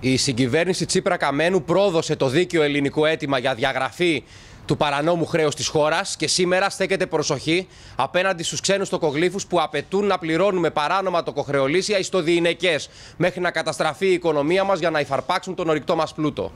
Η συγκυβέρνηση Τσίπρα Καμένου πρόδωσε το δίκαιο ελληνικό αίτημα για διαγραφή του παρανόμου χρέους της χώρας και σήμερα στέκεται προσοχή απέναντι στους ξένους τοκογλήφου που απαιτούν να πληρώνουμε παράνομα τοκοχρεωλήσια ει το μέχρι να καταστραφεί η οικονομία μας για να υφαρπάξουν τον ορυκτό μας πλούτο.